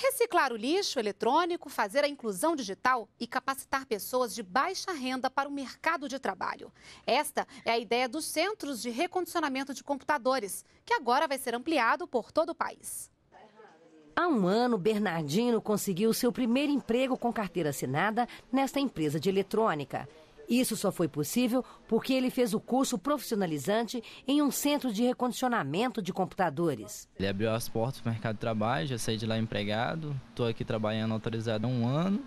Reciclar o lixo eletrônico, fazer a inclusão digital e capacitar pessoas de baixa renda para o mercado de trabalho. Esta é a ideia dos centros de recondicionamento de computadores, que agora vai ser ampliado por todo o país. Há um ano, Bernardino conseguiu seu primeiro emprego com carteira assinada nesta empresa de eletrônica. Isso só foi possível porque ele fez o curso profissionalizante em um centro de recondicionamento de computadores. Ele abriu as portas para o mercado de trabalho, já saí de lá empregado, estou aqui trabalhando autorizado há um ano.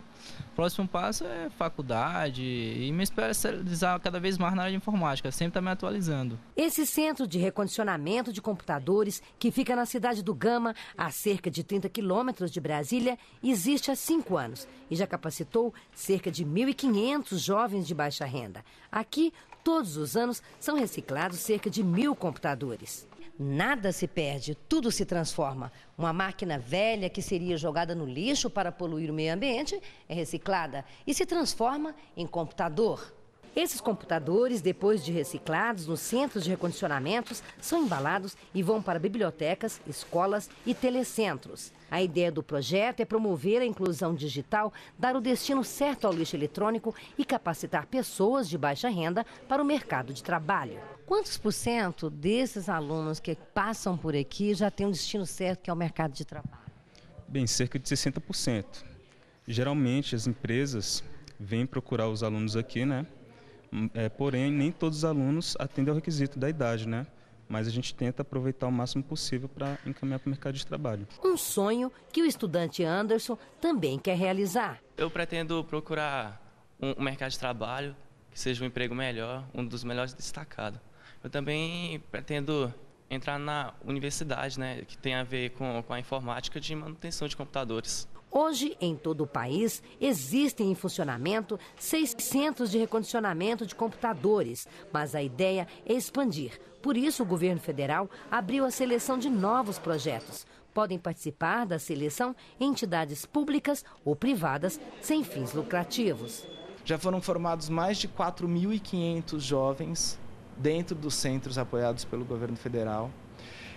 O próximo passo é faculdade e me especializar cada vez mais na área de informática, sempre tá me atualizando. Esse centro de recondicionamento de computadores, que fica na cidade do Gama, a cerca de 30 quilômetros de Brasília, existe há cinco anos e já capacitou cerca de 1.500 jovens de baixa renda. Aqui, todos os anos, são reciclados cerca de mil computadores. Nada se perde, tudo se transforma. Uma máquina velha que seria jogada no lixo para poluir o meio ambiente é reciclada e se transforma em computador. Esses computadores, depois de reciclados nos centros de recondicionamentos, são embalados e vão para bibliotecas, escolas e telecentros. A ideia do projeto é promover a inclusão digital, dar o destino certo ao lixo eletrônico e capacitar pessoas de baixa renda para o mercado de trabalho. Quantos por cento desses alunos que passam por aqui já têm um destino certo que é o mercado de trabalho? Bem, cerca de 60%. Geralmente as empresas vêm procurar os alunos aqui, né? Hum, é, porém, nem todos os alunos atendem ao requisito da idade, né? mas a gente tenta aproveitar o máximo possível para encaminhar para o mercado de trabalho. Um sonho que o estudante Anderson também quer realizar. Eu pretendo procurar um, mercado de trabalho que seja um emprego melhor, um dos melhores destacados. Eu também pretendo entrar na universidade, né, que tem a ver com, com a informática de manutenção de computadores. Hoje, em todo o país, existem em funcionamento 600 de recondicionamento de computadores, mas a ideia é expandir. Por isso, o governo federal abriu a seleção de novos projetos. Podem participar da seleção entidades públicas ou privadas sem fins lucrativos. Já foram formados mais de 4.500 jovens dentro dos centros apoiados pelo governo federal.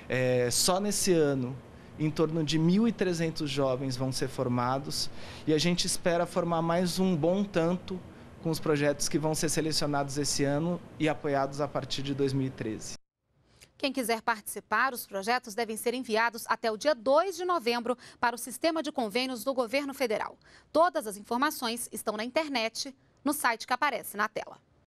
É, só nesse ano, em torno de 1.300 jovens vão ser formados e a gente espera formar mais um bom tanto com os projetos que vão ser selecionados esse ano e apoiados a partir de 2013. Quem quiser participar, os projetos devem ser enviados até o dia 2 de novembro para o sistema de convênios do governo federal. Todas as informações estão na internet, no site que aparece na tela.